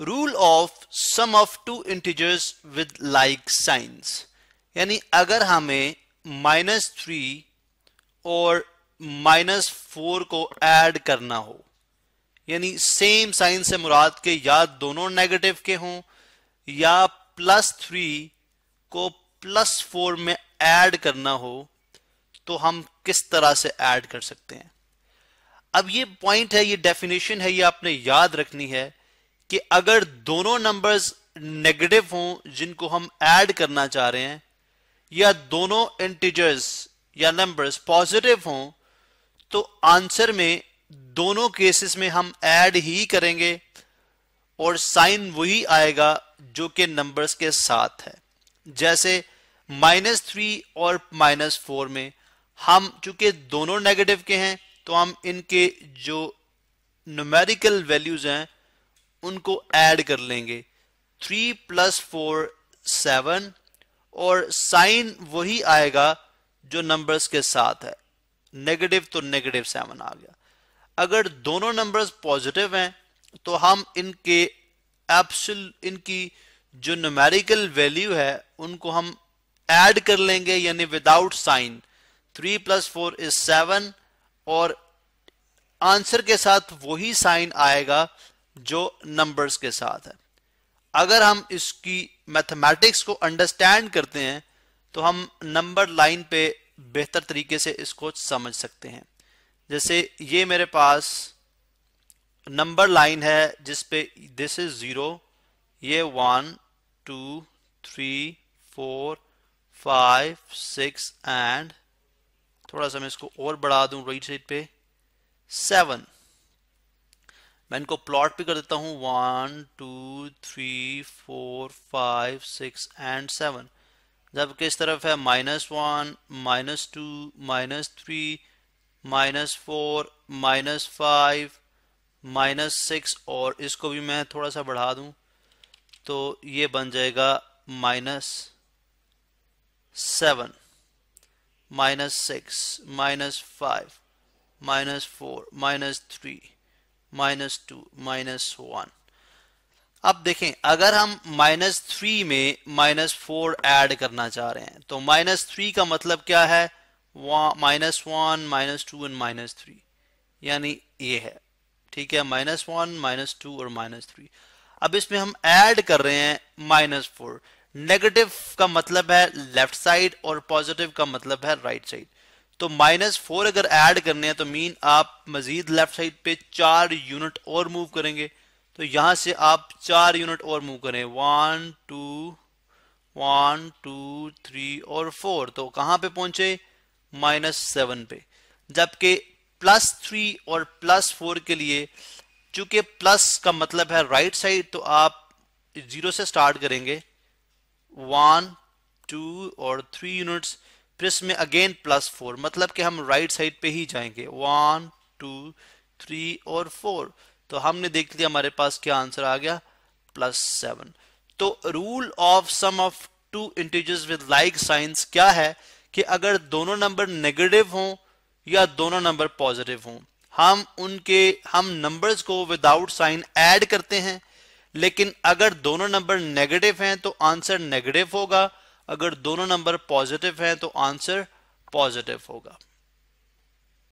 rule of sum of two integers with like signs यानी अगर हमें माइनस थ्री और माइनस फोर को ऐड करना हो यानी सेम साइन से मुराद के या दोनों नेगेटिव के हों या प्लस थ्री को प्लस फोर में ऐड करना हो तो हम किस तरह से ऐड कर सकते हैं अब ये पॉइंट है ये डेफिनेशन है ये आपने याद रखनी है कि अगर दोनों नंबर्स नेगेटिव हों जिनको हम ऐड करना चाह रहे हैं या दोनों इंटीजर्स या नंबर्स पॉजिटिव हों तो आंसर में दोनों केसेस में हम ऐड ही करेंगे और साइन वही आएगा जो कि नंबर्स के साथ है जैसे माइनस थ्री और माइनस फोर में हम चूंकि दोनों नेगेटिव के हैं तो हम इनके जो न्यूमेरिकल वैल्यूज हैं उनको ऐड कर लेंगे थ्री प्लस फोर सेवन और साइन वही आएगा जो नंबर्स के साथ है नेगेटिव तो नेगेटिव सेवन आ गया अगर दोनों नंबर्स पॉजिटिव हैं तो हम इनके एप्सल इनकी जो नोमेरिकल वैल्यू है उनको हम ऐड कर लेंगे यानी without sign three plus four is seven और आंसर के साथ वही साइन आएगा जो नंबर्स के साथ है अगर हम इसकी मैथमेटिक्स को अंडरस्टैंड करते हैं तो हम नंबर लाइन पे बेहतर तरीके से इसको समझ सकते हैं जैसे ये मेरे पास नंबर लाइन है जिस पे दिस इज ज़ीरो ये one two three four five six and थोड़ा सा मैं इसको और बढ़ा दूं राइट साइड पे सेवन मैं इनको प्लॉट भी कर देता हूँ one two three four five six and seven जबकि इस तरफ है minus one minus two minus three minus four minus five minus six और इसको भी मैं थोड़ा सा बढ़ा दूं तो ये बन जाएगा minus seven minus six minus five minus four minus three minus two minus one अब देखें अगर हम माइनस थ्री में माइनस फोर एड करना चाह रहे हैं तो माइनस थ्री का मतलब क्या है minus one minus two and minus three यानी ये है ठीक है माइनस वन माइनस टू और माइनस थ्री अब इसमें हम ऐड कर रहे हैं माइनस फोर नेगेटिव का मतलब है लेफ्ट साइड और पॉजिटिव का मतलब है राइट right साइड तो माइनस फोर अगर ऐड करने हैं तो मीन आप मजीद लेफ्ट साइड पे चार यूनिट और मूव करेंगे तो यहां से आप चार यूनिट और मूव करें one two one two three और फोर तो कहां पे पहुंचे माइनस सेवन पे जबकि प्लस थ्री और प्लस फोर के लिए चूंकि प्लस का मतलब है राइट साइड तो आप जीरो से स्टार्ट करेंगे वन टू और थ्री यूनिट्स प्रिस्म में अगेन प्लस फोर मतलब कि हम राइट साइड पे ही जाएंगे वन टू थ्री और फोर तो हमने देख लिया हमारे पास क्या आंसर आ गया प्लस सेवन तो rule of sum of two integers with like signs क्या है कि अगर दोनों नंबर नेगेटिव हों या दोनों नंबर पॉजिटिव हों हम उनके हम नंबर्स को विदाउट साइन ऐड करते हैं लेकिन अगर दोनों नंबर नेगेटिव हैं तो आंसर नेगेटिव होगा अगर दोनों नंबर पॉजिटिव हैं तो आंसर पॉजिटिव होगा